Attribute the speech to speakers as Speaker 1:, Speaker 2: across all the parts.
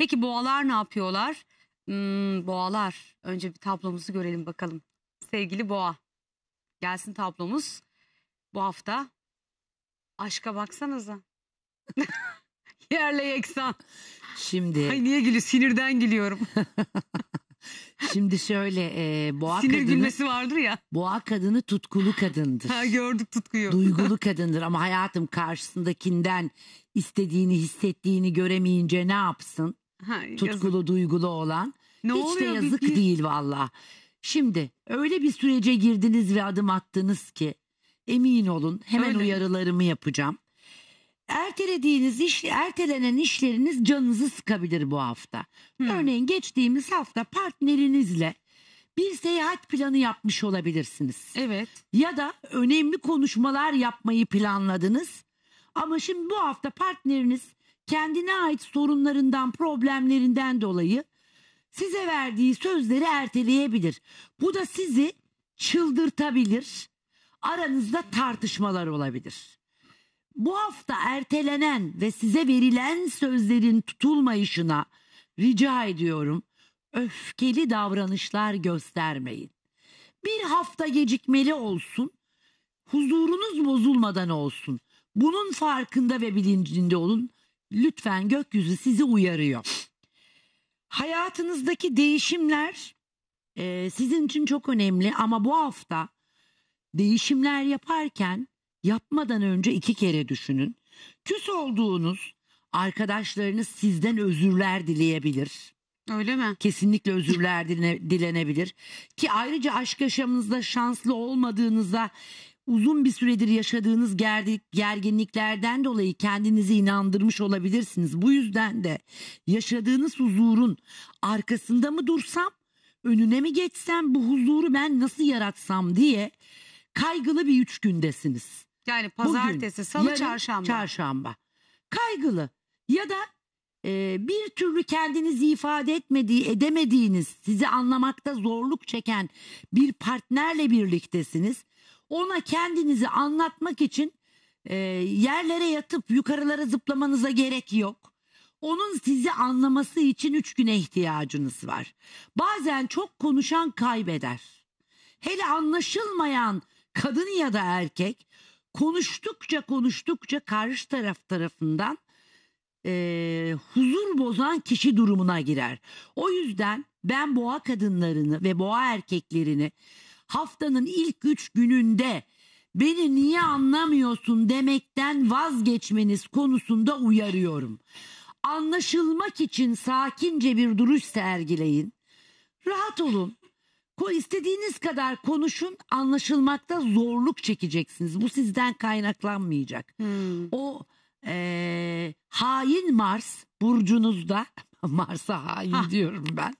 Speaker 1: Peki boğalar ne yapıyorlar? Hmm, boğalar. Önce bir tablomuzu görelim bakalım. Sevgili boğa. Gelsin tablomuz. Bu hafta aşka baksanıza.
Speaker 2: Yerle yeksan. Şimdi Ay niye gülüyor? Sinirden gülüyorum. Şimdi şöyle e, boğa Sinir kadını, gülmesi vardır ya. Boğa kadını tutkulu kadındır. Ha, gördük tutkuyu. Duygulu kadındır ama hayatım karşısındakinden istediğini hissettiğini göremeyince ne yapsın?
Speaker 1: Ha, tutkulu
Speaker 2: yazık. duygulu olan. Ne Hiç de yazık bir... değil valla. Şimdi öyle bir sürece girdiniz ve adım attınız ki emin olun hemen öyle. uyarılarımı yapacağım. Ertelediğiniz iş, ertelenen işleriniz canınızı sıkabilir bu hafta. Hmm. Örneğin geçtiğimiz hafta partnerinizle bir seyahat planı yapmış olabilirsiniz. Evet. Ya da önemli konuşmalar yapmayı planladınız. Ama şimdi bu hafta partneriniz kendine ait sorunlarından, problemlerinden dolayı size verdiği sözleri erteleyebilir. Bu da sizi çıldırtabilir. Aranızda tartışmalar olabilir. Bu hafta ertelenen ve size verilen sözlerin tutulmayışına rica ediyorum öfkeli davranışlar göstermeyin. Bir hafta gecikmeli olsun, huzurunuz bozulmadan olsun. Bunun farkında ve bilincinde olun lütfen gökyüzü sizi uyarıyor. Hayatınızdaki değişimler e, sizin için çok önemli ama bu hafta değişimler yaparken yapmadan önce iki kere düşünün. Küs olduğunuz arkadaşlarınız sizden özürler dileyebilir. Öyle mi? Kesinlikle özürler dilenebilir. Ki ayrıca aşk yaşamınızda şanslı olmadığınızda uzun bir süredir yaşadığınız gerginliklerden dolayı kendinizi inandırmış olabilirsiniz. Bu yüzden de yaşadığınız huzurun arkasında mı dursam, önüne mi geçsem, bu huzuru ben nasıl yaratsam diye kaygılı bir üç gündesiniz.
Speaker 1: Yani pazartesi, Bugün, salı, yarın, çarşamba.
Speaker 2: Çarşamba. Kaygılı ya da e, bir türlü kendinizi ifade etmediği, edemediğiniz, sizi anlamakta zorluk çeken bir partnerle birliktesiniz ona kendinizi anlatmak için e, yerlere yatıp yukarılara zıplamanıza gerek yok. Onun sizi anlaması için üç güne ihtiyacınız var. Bazen çok konuşan kaybeder. Hele anlaşılmayan kadın ya da erkek konuştukça konuştukça karşı taraf tarafından e, huzur bozan kişi durumuna girer. O yüzden ben boğa kadınlarını ve boğa erkeklerini haftanın ilk üç gününde beni niye anlamıyorsun demekten vazgeçmeniz konusunda uyarıyorum. Anlaşılmak için sakince bir duruş sergileyin. Rahat olun. İstediğiniz kadar konuşun anlaşılmakta zorluk çekeceksiniz. Bu sizden kaynaklanmayacak. Hmm. O e, hain Mars burcunuzda Mars'a hain ha. diyorum ben.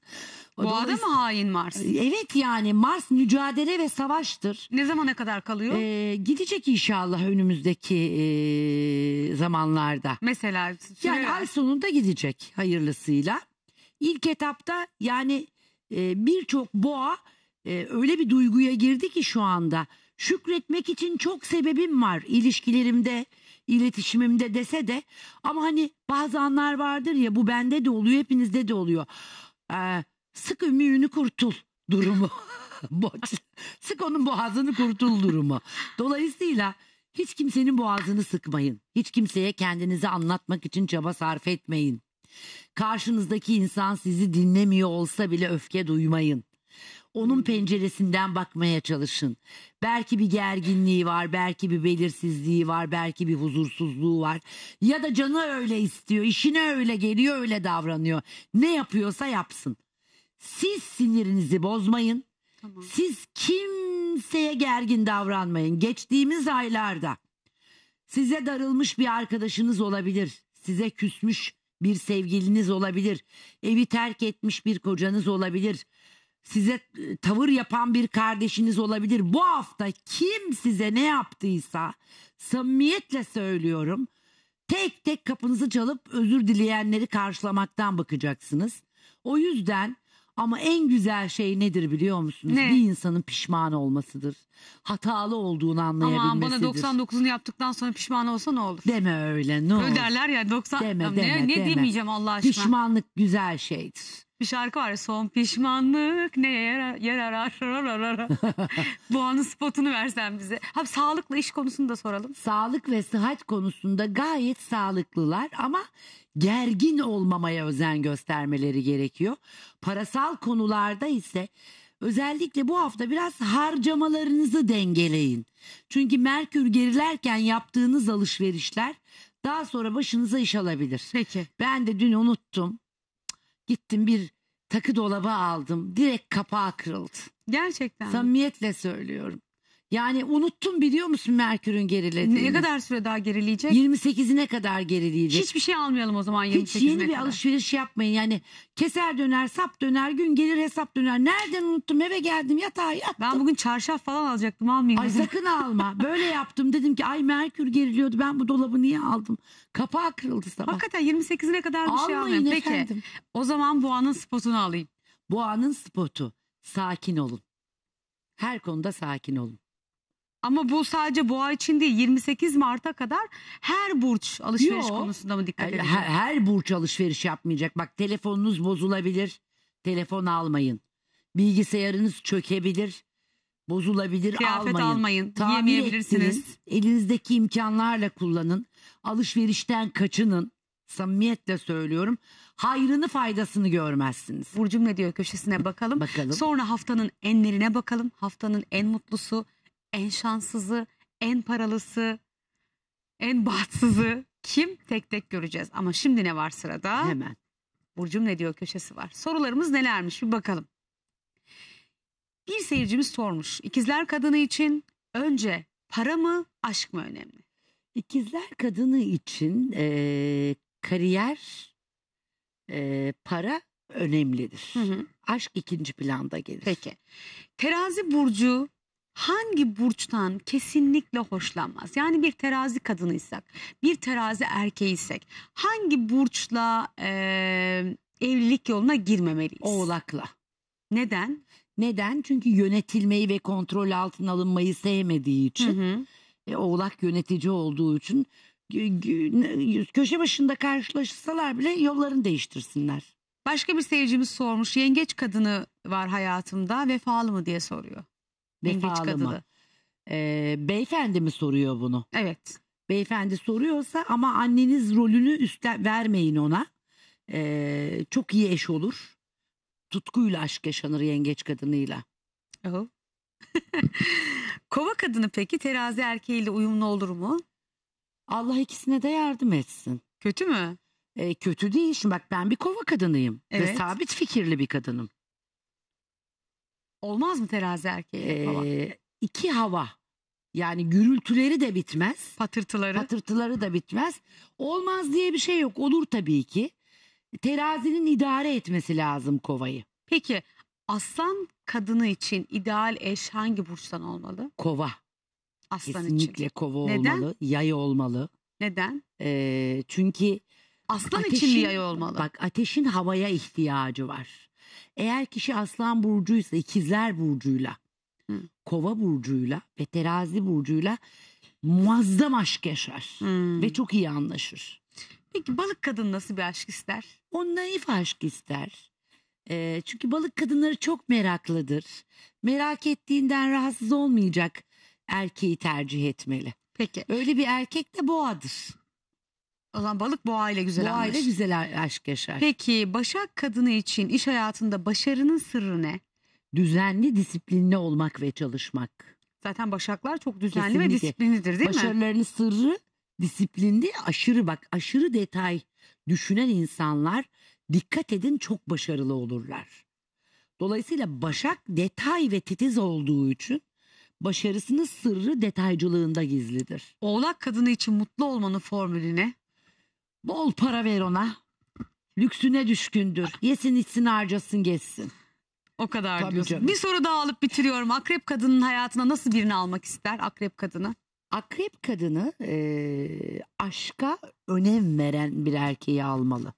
Speaker 2: O Boğa'da mı hain Mars? Evet yani Mars mücadele ve savaştır. Ne zamana kadar kalıyor? Ee, gidecek inşallah önümüzdeki e, zamanlarda. Mesela süreler. Yani ay sonunda gidecek hayırlısıyla. İlk etapta yani e, birçok boğa e, öyle bir duyguya girdi ki şu anda. Şükretmek için çok sebebim var ilişkilerimde, iletişimimde dese de ama hani bazı anlar vardır ya bu bende de oluyor hepinizde de oluyor. Ee, Sık ümüğünü kurtul durumu. Sık onun boğazını kurtul durumu. Dolayısıyla hiç kimsenin boğazını sıkmayın. Hiç kimseye kendinizi anlatmak için çaba sarf etmeyin. Karşınızdaki insan sizi dinlemiyor olsa bile öfke duymayın. Onun penceresinden bakmaya çalışın. Belki bir gerginliği var, belki bir belirsizliği var, belki bir huzursuzluğu var. Ya da canı öyle istiyor, işine öyle geliyor, öyle davranıyor. Ne yapıyorsa yapsın. Siz sinirinizi bozmayın. Tamam. Siz kimseye gergin davranmayın. Geçtiğimiz aylarda size darılmış bir arkadaşınız olabilir. Size küsmüş bir sevgiliniz olabilir. Evi terk etmiş bir kocanız olabilir. Size e, tavır yapan bir kardeşiniz olabilir. Bu hafta kim size ne yaptıysa samimiyetle söylüyorum. Tek tek kapınızı çalıp özür dileyenleri karşılamaktan bakacaksınız. O yüzden ama en güzel şey nedir biliyor musunuz? Ne? Bir insanın pişman olmasıdır. Hatalı olduğunu anlayabilmesidir. Aman
Speaker 1: bana 99'unu yaptıktan sonra pişman olsa ne olur?
Speaker 2: Deme öyle ne olur. Öyle derler ya 90. Deme, deme, ne, ne deme. Allah aşkına. Pişmanlık güzel şeydir
Speaker 1: bir şarkı var. Son pişmanlık ne yer, yer arar. Bu anın spotunu
Speaker 2: versen bize. Abi sağlıkla iş konusunu da soralım. Sağlık ve sıhhat konusunda gayet sağlıklılar ama gergin olmamaya özen göstermeleri gerekiyor. Parasal konularda ise özellikle bu hafta biraz harcamalarınızı dengeleyin. Çünkü Merkür gerilerken yaptığınız alışverişler daha sonra başınıza iş alabilir. Peki. Ben de dün unuttum Gittim bir takı dolaba aldım. Direkt kapağı kırıldı. Gerçekten. Samimiyetle söylüyorum. Yani unuttum biliyor musun Merkür'ün gerilediğini. Ne kadar süre daha gerileyecek? 28'ine kadar gerileyecek. Hiçbir şey almayalım o zaman 28'ine Hiç yeni kadar. bir alışveriş yapmayın. Yani keser döner, sap döner, gün gelir hesap döner. Nereden unuttum eve geldim yatağa yattım. Ben bugün çarşaf falan alacaktım almayayım. Ay sakın alma. Böyle yaptım dedim ki ay Merkür geriliyordu ben bu dolabı niye aldım? Kapağı kırıldı sabah. Hakikaten 28'ine kadar bir Almayın şey almayın. Peki efendim. o zaman Boğa'nın spotunu alayım. Boğa'nın spotu sakin olun. Her konuda sakin olun. Ama bu sadece boğa için değil 28 Mart'a kadar her burç alışveriş Yok. konusunda mı dikkat edin? Her, her burç alışveriş yapmayacak. Bak telefonunuz bozulabilir. Telefon almayın. Bilgisayarınız çökebilir. Bozulabilir Kıyafet almayın. almayın. Tamir Yiyemeyebilirsiniz. ettiniz. Elinizdeki imkanlarla kullanın. Alışverişten kaçının. Samimiyetle söylüyorum. Hayrını faydasını görmezsiniz. Burcum ne diyor köşesine bakalım. Bakalım. Sonra haftanın enlerine bakalım.
Speaker 1: Haftanın en mutlusu en şanssızı, en paralısı, en bahtsızı kim tek tek göreceğiz. Ama şimdi ne var sırada? Hemen. Burcum ne diyor köşesi var. Sorularımız nelermiş bir bakalım. Bir seyircimiz sormuş. İkizler kadını için önce para mı aşk mı önemli?
Speaker 2: İkizler kadını için e, kariyer, e, para önemlidir. Hı hı. Aşk ikinci planda gelir. Peki. Terazi
Speaker 1: burcu hangi burçtan kesinlikle hoşlanmaz? Yani bir terazi kadınıysak, bir terazi erkeğiysek hangi burçla e,
Speaker 2: evlilik yoluna girmemeliyiz? Oğlakla. Neden? Neden? Çünkü yönetilmeyi ve kontrol altına alınmayı sevmediği için. Hı hı. E, oğlak yönetici olduğu için köşe başında karşılaşsalar bile yollarını değiştirsinler.
Speaker 1: Başka bir seyircimiz sormuş. Yengeç kadını var hayatımda vefalı mı diye soruyor
Speaker 2: vefalı mı? Ee, beyefendi mi soruyor bunu? Evet. Beyefendi soruyorsa ama anneniz rolünü üstlen vermeyin ona. Ee, çok iyi eş olur. Tutkuyla aşk yaşanır yengeç kadınıyla. Oh.
Speaker 1: Kova kadını peki terazi erkeğiyle uyumlu olur mu?
Speaker 2: Allah ikisine de yardım etsin. Kötü mü? E, kötü değil. Şimdi bak ben bir kova kadınıyım. Evet. Ve sabit fikirli bir kadınım.
Speaker 1: Olmaz mı terazi erkeği? Ee,
Speaker 2: Ee, hava. Yani gürültüleri de bitmez. Patırtıları. Patırtıları da bitmez. Olmaz diye bir şey yok. Olur tabii ki. Terazinin idare etmesi lazım kovayı. Peki aslan kadını için ideal eş
Speaker 1: hangi burçtan olmalı?
Speaker 2: Kova. Aslan için. Kesinlikle kova Neden? olmalı. Yay olmalı. Neden? Ee, çünkü Aslan için mi yay olmalı? bak ateşin havaya ihtiyacı var. Eğer kişi aslan burcuysa ikizler burcuyla, Hı. kova burcuyla ve terazi burcuyla muazzam aşk yaşar Hı. ve çok iyi anlaşır. Peki balık kadın nasıl bir aşk ister? O naif aşk ister. E, çünkü balık kadınları çok meraklıdır. Merak ettiğinden rahatsız olmayacak erkeği tercih etmeli. Peki. Öyle bir erkek de boğadır. O zaman balık boğayla güzel Boğa anlaşır. ile güzel aşk yaşar.
Speaker 1: Peki Başak
Speaker 2: kadını için iş hayatında başarının sırrı ne? Düzenli, disiplinli olmak ve çalışmak. Zaten Başaklar çok
Speaker 1: düzenli ve Kesinlikle. disiplinlidir değil mi? Başarılarının
Speaker 2: sırrı disiplinde aşırı bak aşırı detay düşünen insanlar dikkat edin çok başarılı olurlar. Dolayısıyla Başak detay ve titiz olduğu için başarısının sırrı detaycılığında gizlidir. Oğlak kadını için mutlu olmanın formülü ne? Bol para ver ona. Lüksüne düşkündür. Yesin içsin harcasın geçsin. O kadar Tabii diyorsun. canım. Bir soru daha alıp bitiriyorum. Akrep
Speaker 1: kadının hayatına nasıl birini almak ister akrep kadını?
Speaker 2: Akrep kadını eee, aşka önem veren bir erkeği almalı.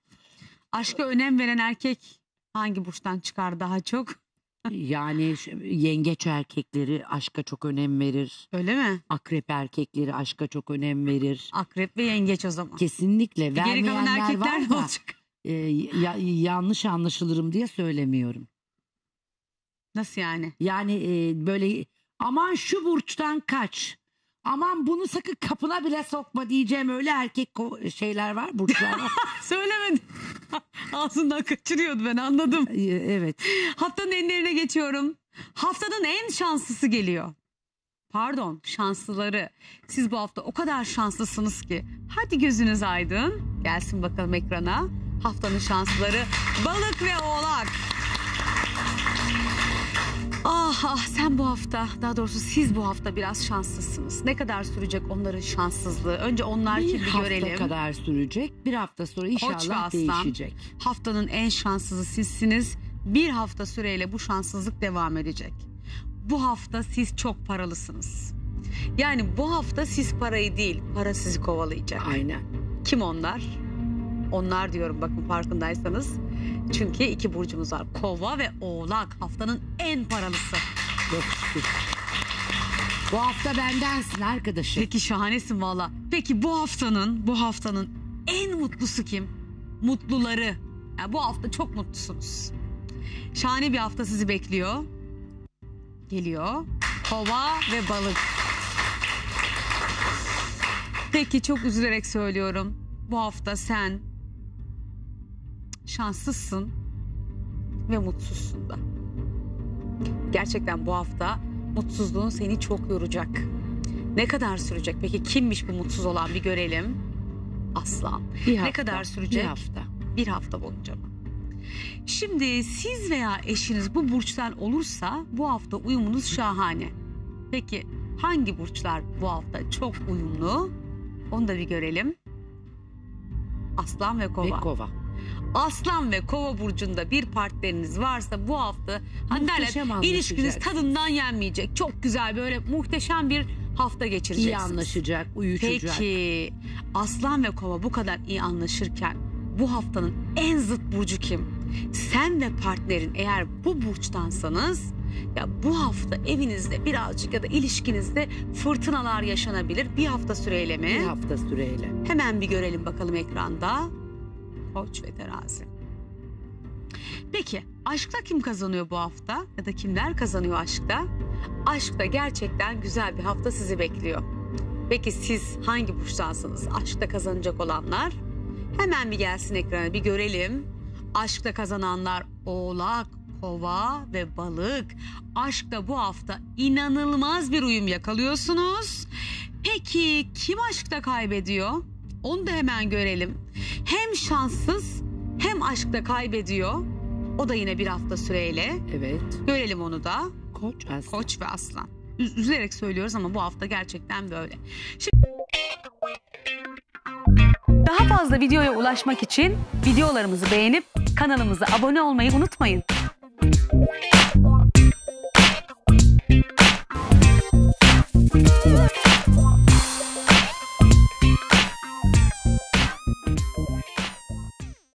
Speaker 1: Aşka önem veren erkek hangi burçtan çıkar daha çok?
Speaker 2: Yani yengeç erkekleri aşka çok önem verir. Öyle mi? Akrep erkekleri aşka çok önem verir. Akrep ve yengeç o zaman. Kesinlikle. Geri kalan erkekler var ne da olacak? e, ya- yanlış anlaşılırım diye söylemiyorum. Nasıl yani? Yani e, böyle aman şu burçtan kaç. Aman bunu sakın kapına bile sokma diyeceğim öyle erkek şeyler var burçlar var. Söylemedim. Ağzından
Speaker 1: kaçırıyordu ben anladım. Evet. Haftanın enlerine geçiyorum. Haftanın en şanslısı geliyor. Pardon şanslıları. Siz bu hafta o kadar şanslısınız ki. Hadi gözünüz aydın. Gelsin bakalım ekrana. Haftanın şanslıları balık ve oğlak. Ah ah sen hafta, daha doğrusu siz bu hafta biraz şanslısınız. Ne kadar sürecek onların şanssızlığı? Önce onlar bir ki görelim. Bir hafta kadar
Speaker 2: sürecek. Bir hafta sonra inşallah Koç ve Aslan, değişecek.
Speaker 1: Haftanın en şanssızı sizsiniz. Bir hafta süreyle bu şanssızlık devam edecek. Bu hafta siz çok paralısınız. Yani bu hafta siz parayı değil, para sizi kovalayacak. Aynen. Kim onlar? Onlar diyorum bakın farkındaysanız. Çünkü iki burcumuz var. Kova ve Oğlak haftanın en paralısı. Yakıştık. Bu hafta bendensin arkadaşım. Peki şahanesin valla. Peki bu haftanın, bu haftanın en mutlusu kim? Mutluları. Yani bu hafta çok mutlusunuz. Şahane bir hafta sizi bekliyor. Geliyor. Kova ve balık. Peki çok üzülerek söylüyorum. Bu hafta sen şanssızsın ve mutsuzsun da. Gerçekten bu hafta mutsuzluğun seni çok yoracak. Ne kadar sürecek? Peki kimmiş bu mutsuz olan bir görelim. Aslan. Bir hafta, ne kadar sürecek? Bir hafta. Bir hafta boyunca mı? Şimdi siz veya eşiniz bu burçtan olursa bu hafta uyumunuz şahane. Peki hangi burçlar bu hafta çok uyumlu? Onu da bir görelim. Aslan ve kova. Ve kova. Aslan ve Kova burcunda bir partneriniz varsa bu hafta Muhteşem Hande'yle ilişkiniz tadından yenmeyecek. Çok güzel böyle muhteşem bir hafta geçireceksiniz. İyi anlaşacak, uyuşacak. Peki Aslan ve Kova bu kadar iyi anlaşırken bu haftanın en zıt burcu kim? Sen ve partnerin eğer bu burçtansanız ya bu hafta evinizde birazcık ya da ilişkinizde fırtınalar yaşanabilir. Bir hafta süreyle mi? Bir hafta süreyle. Hemen bir görelim bakalım ekranda koç ve terazi. Peki aşkta kim kazanıyor bu hafta ya da kimler kazanıyor aşkta? Aşkta gerçekten güzel bir hafta sizi bekliyor. Peki siz hangi burçtansınız? Aşkta kazanacak olanlar? Hemen bir gelsin ekrana bir görelim. Aşkta kazananlar oğlak, kova ve balık. Aşkta bu hafta inanılmaz bir uyum yakalıyorsunuz. Peki kim aşkta kaybediyor? Onu da hemen görelim hem şanssız hem aşkta kaybediyor. O da yine bir hafta süreyle. Evet. Görelim onu da. Koç aslan. Koç ve aslan. Üz üzülerek söylüyoruz ama bu hafta gerçekten böyle. Şimdi... Daha fazla videoya ulaşmak için videolarımızı beğenip kanalımıza abone olmayı unutmayın.